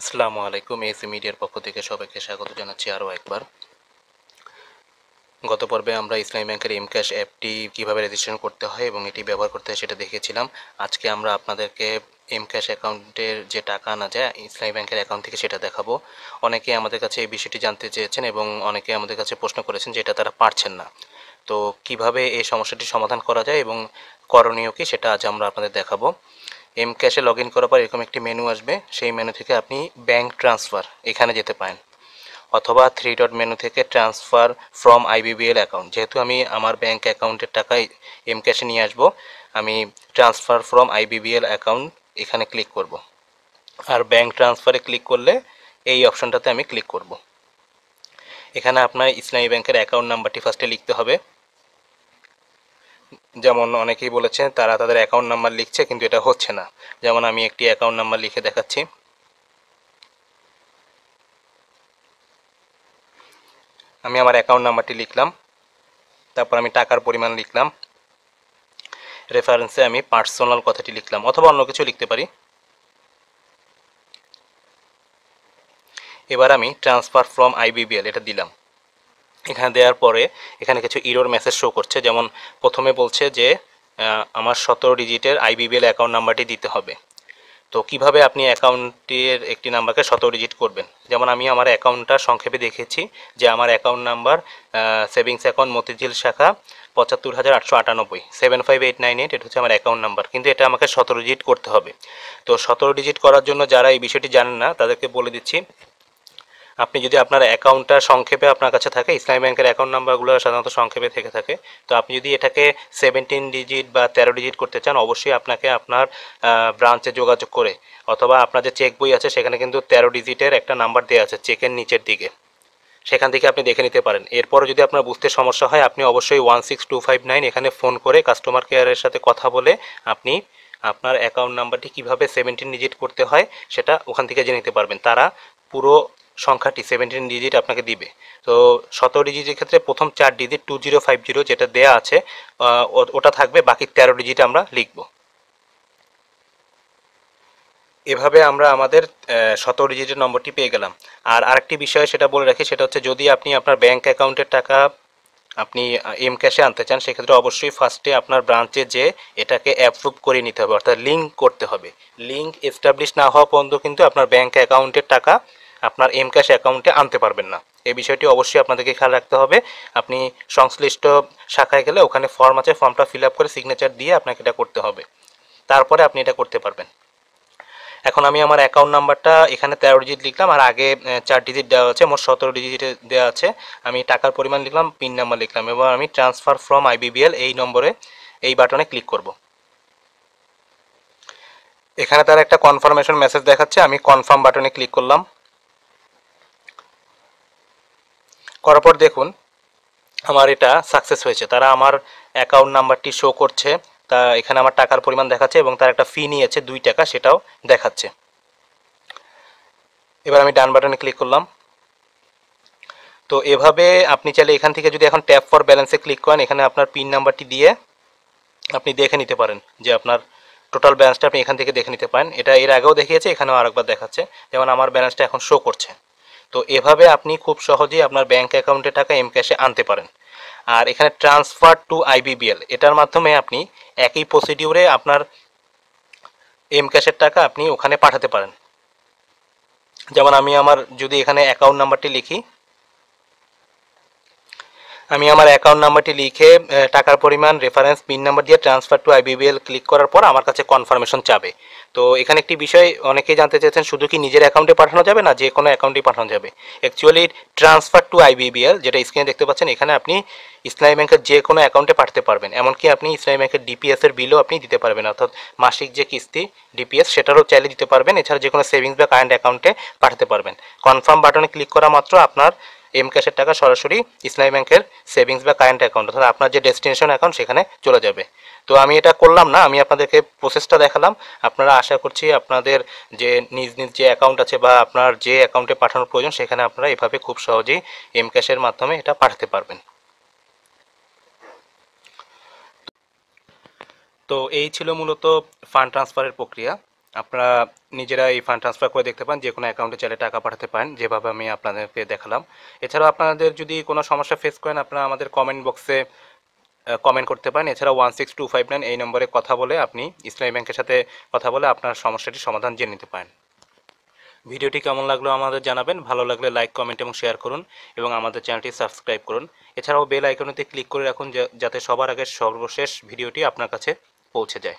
আসসালামু আলাইকুম এসি মিডিয়ার পক্ষ থেকে সবাইকে স্বাগত জানাচ্ছি আরও একবার গত পর্বে আমরা ইসলামী ব্যাংকের ইমক্যাশ অ্যাপটি কীভাবে রেজিস্ট্রেশন করতে হয় এবং এটি ব্যবহার করতে হয় সেটা দেখেছিলাম আজকে আমরা আপনাদেরকে এমক্যাশ অ্যাকাউন্টের যে টাকা আনা যায় ইসলামী ব্যাংকের অ্যাকাউন্ট থেকে সেটা দেখাবো অনেকে আমাদের কাছে এই বিষয়টি জানতে চেয়েছেন এবং অনেকে আমাদের কাছে প্রশ্ন করেছেন যে এটা তারা পারছেন না তো কিভাবে এই সমস্যাটি সমাধান করা যায় এবং করণীয় কী সেটা আজ আমরা আপনাদের দেখাবো এম ক্যাশে লগ ইন করার পর এরকম একটি মেনু আসবে সেই মেনু থেকে আপনি ব্যাংক ট্রান্সফার এখানে যেতে পারেন অথবা থ্রি ডট মেনু থেকে ট্রান্সফার ফ্রম আইবিবিএল অ্যাকাউন্ট যেহেতু আমি আমার ব্যাঙ্ক অ্যাকাউন্টের টাকা এম ক্যাশে নিয়ে আসবো আমি ট্রান্সফার ফ্রম আইবিবিএল অ্যাকাউন্ট এখানে ক্লিক করব আর ব্যাংক ট্রান্সফারে ক্লিক করলে এই অপশনটাতে আমি ক্লিক করব এখানে আপনার ইসলামী ব্যাংকের অ্যাকাউন্ট নাম্বারটি ফার্স্টে লিখতে হবে যেমন অনেকেই বলেছে তারা তাদের অ্যাকাউন্ট নাম্বার লিখছে কিন্তু এটা হচ্ছে না যেমন আমি একটি অ্যাকাউন্ট নাম্বার লিখে দেখাচ্ছি আমি আমার অ্যাকাউন্ট নাম্বারটি লিখলাম তারপর আমি টাকার পরিমাণ লিখলাম রেফারেন্সে আমি পার্সোনাল কথাটি লিখলাম অথবা অন্য কিছু লিখতে পারি এবার আমি ট্রান্সফার ফ্রম আইবিবিএল এটা দিলাম এখানে দেওয়ার পরে এখানে কিছু ইরোর মেসেজ শো করছে যেমন প্রথমে বলছে যে আমার সতেরো ডিজিটের আইবিবিএল অ্যাকাউন্ট নাম্বারটি দিতে হবে তো কিভাবে আপনি অ্যাকাউন্টের একটি নাম্বারকে সতেরো ডিজিট করবেন যেমন আমি আমার অ্যাকাউন্টটা সংক্ষেপে দেখেছি যে আমার account number savings account Motijheel শাখা পঁচাত্তর হাজার আটশো আটানব্বই seven five eight nine eight এটা হচ্ছে আমার অ্যাকাউন্ট নাম্বার কিন্তু এটা আমাকে সতেরো ডিজিট করতে হবে তো সতেরো ডিজিট করার জন্য যারা এই বিষয়টি জানেন না তাদেরকে বলে দিচ্ছি আপনি যদি আপনার অ্যাকাউন্টটা সংক্ষেপে আপনার কাছে থাকে ইসলামী ব্যাংকের অ্যাকাউন্ট নাম্বারগুলো সাধারণত সংক্ষেপে থেকে থাকে তো আপনি যদি এটাকে সেভেন্টিন ডিজিট বা তেরো ডিজিট করতে চান অবশ্যই আপনাকে আপনার ব্রাঞ্চে যোগাযোগ করে অথবা আপনার যে চেক বই আছে সেখানে কিন্তু তেরো ডিজিটের একটা নাম্বার দেওয়া আছে চেকের নিচের দিকে সেখান থেকে আপনি দেখে নিতে পারেন এরপর যদি আপনার বুঝতে সমস্যা হয় আপনি অবশ্যই one six two five nine এখানে ফোন করে কাস্টমার কেয়ারের সাথে কথা বলে আপনি আপনার অ্যাকাউন্ট নাম্বারটি কীভাবে সেভেন্টিন ডিজিট করতে হয় সেটা ওখান থেকে জেনে নিতে পারবেন তারা পুরো সংখ্যাটি সেভেন্টিন ডিজিট আপনাকে দিবে তো সতেরো ডিজিটের ক্ষেত্রে প্রথম চার digit two zero five zero যেটা দেওয়া আছে ওটা থাকবে বাকি তেরো ডিজিট আমরা লিখব এভাবে আমরা আমাদের সতেরো ডিজিটের নম্বরটি পেয়ে গেলাম আর আরেকটি বিষয় সেটা বলে রাখি সেটা হচ্ছে যদি আপনি আপনার ব্যাংক অ্যাকাউন্টের টাকা আপনি এম ক্যাশে আনতে চান সেক্ষেত্রে অবশ্যই ফার্স্টে আপনার ব্রাঞ্চে যে এটাকে অ্যাপ্রুভ করে নিতে হবে অর্থাৎ লিঙ্ক করতে হবে লিঙ্ক এস্টাবলিশ না হওয়া পর্যন্ত কিন্তু আপনার ব্যাংক অ্যাকাউন্টের টাকা আপনার এম ক্যাশ অ্যাকাউন্টে আনতে পারবেন না এই বিষয়টি অবশ্যই আপনাদেরকে খেয়াল রাখতে হবে আপনি সংশ্লিষ্ট শাখায় গেলে ওখানে ফর্ম আছে ফর্মটা ফিল আপ করে সিগনেচার দিয়ে আপনাকে এটা করতে হবে তারপরে আপনি এটা করতে পারবেন এখন আমি আমার অ্যাকাউন্ট নাম্বারটা এখানে তেরো ডিজিট লিখলাম আর আগে চার ডিজিট দেওয়া আছে মোট সতেরো ডিজিটে দেওয়া আছে আমি টাকার পরিমাণ লিখলাম পিন নাম্বার লিখলাম এবং আমি ট্রান্সফার ফ্রম আইবিবিএল এই নম্বরে এই বাটনে ক্লিক করব এখানে তার একটা কনফার্মেশন মেসেজ দেখাচ্ছে আমি কনফার্ম বাটনে ক্লিক করলাম করার পর দেখুন আমার এটা সাকসেস হয়েছে তারা আমার অ্যাকাউন্ট নাম্বারটি শো করছে তা এখানে আমার টাকার পরিমাণ দেখাচ্ছে এবং তার একটা ফি নিয়েছে দুই টাকা সেটাও দেখাচ্ছে এবার আমি ডান বাটনে ক্লিক করলাম তো এভাবে আপনি চাইলে এখান থেকে যদি এখন ট্যাপ ফর ব্যালেন্সে ক্লিক করেন এখানে আপনার পিন নাম্বারটি দিয়ে আপনি দেখে নিতে পারেন যে আপনার টোটাল ব্যালেন্সটা আপনি এখান থেকে দেখে নিতে পারেন এটা এর আগেও দেখিয়েছে এখানেও আরেকবার দেখাচ্ছে যেমন আমার ব্যালেন্সটা এখন শো করছে তো এভাবে আপনি খুব সহজেই আপনার ব্যাংক অ্যাকাউন্টে টাকা এম ক্যাশে আনতে পারেন আর এখানে ট্রান্সফার টু আইবিবিএল এটার মাধ্যমে আপনি একই প্রসিডিউরে আপনার এম ক্যাশের টাকা আপনি ওখানে পাঠাতে পারেন যেমন আমি আমার যদি এখানে অ্যাকাউন্ট নাম্বারটি লিখি আমি আমার অ্যাকাউন্ট নাম্বারটি লিখে টাকার পরিমাণ রেফারেন্স পিন নাম্বার দিয়ে ট্রান্সফার টু আইবিবিএল ক্লিক করার পর আমার কাছে কনফার্মেশন চাবে তো এখানে একটি বিষয় অনেকেই জানতে চেয়েছেন শুধু কি নিজের অ্যাকাউন্টে পাঠানো যাবে না যে কোনো অ্যাকাউন্টেই পাঠানো যাবে অ্যাকচুয়ালি ট্রান্সফার টু আইবিবিএল যেটা স্ক্রিনে দেখতে পাচ্ছেন এখানে আপনি ইসলামী ব্যাংকের যে কোনো অ্যাকাউন্টে পাঠাতে পারবেন এমনকি আপনি ইসলামী ব্যাংকের ডিপিএসের বিলও আপনি দিতে পারবেন অর্থাৎ মাসিক যে কিস্তি ডিপিএস সেটারও চাইলে দিতে পারবেন এছাড়া যে কোনো সেভিংস বা কারেন্ট অ্যাকাউন্টে পাঠাতে পারবেন কনফার্ম বাটনে ক্লিক করা মাত্র আপনার এম ক্যাশের টাকা সরাসরি ইসলামী ব্যাংকের সেভিংস বা কারেন্ট অ্যাকাউন্ট অর্থাৎ আপনার যে ডেস্টিনেশন অ্যাকাউন্ট সেখানে চলে যাবে তো আমি এটা করলাম না আমি আপনাদেরকে প্রসেসটা দেখালাম আপনারা আশা করছি আপনাদের যে নিজ নিজ যে অ্যাকাউন্ট আছে বা আপনার যে অ্যাকাউন্টে পাঠানোর প্রয়োজন সেখানে আপনারা এভাবে খুব সহজেই এম ক্যাশের মাধ্যমে এটা পাঠাতে পারবেন তো এই ছিল মূলত ফান্ড ট্রান্সফারের প্রক্রিয়া আপনারা নিজেরা এই ফান্ড ট্রান্সফার করে দেখতে পান যে কোনো অ্যাকাউন্টে চাইলে টাকা পাঠাতে পারেন যেভাবে আমি আপনাদেরকে দেখালাম এছাড়াও আপনাদের যদি কোনো সমস্যা ফেস করেন আপনারা আমাদের কমেন্ট বক্সে কমেন্ট করতে পারেন এছাড়াও one six two five nine এই নম্বরে কথা বলে আপনি ইসলামী ব্যাংকের সাথে কথা বলে আপনার সমস্যাটি সমাধান জেনে নিতে পারেন ভিডিওটি কেমন লাগলো আমাদের জানাবেন ভালো লাগলে লাইক কমেন্ট এবং শেয়ার করুন এবং আমাদের চ্যানেলটি সাবস্ক্রাইব করুন এছাড়াও বেল আইকনেতে ক্লিক করে রাখুন যাতে সবার আগে সর্বশেষ ভিডিওটি আপনার কাছে পৌঁছে যায়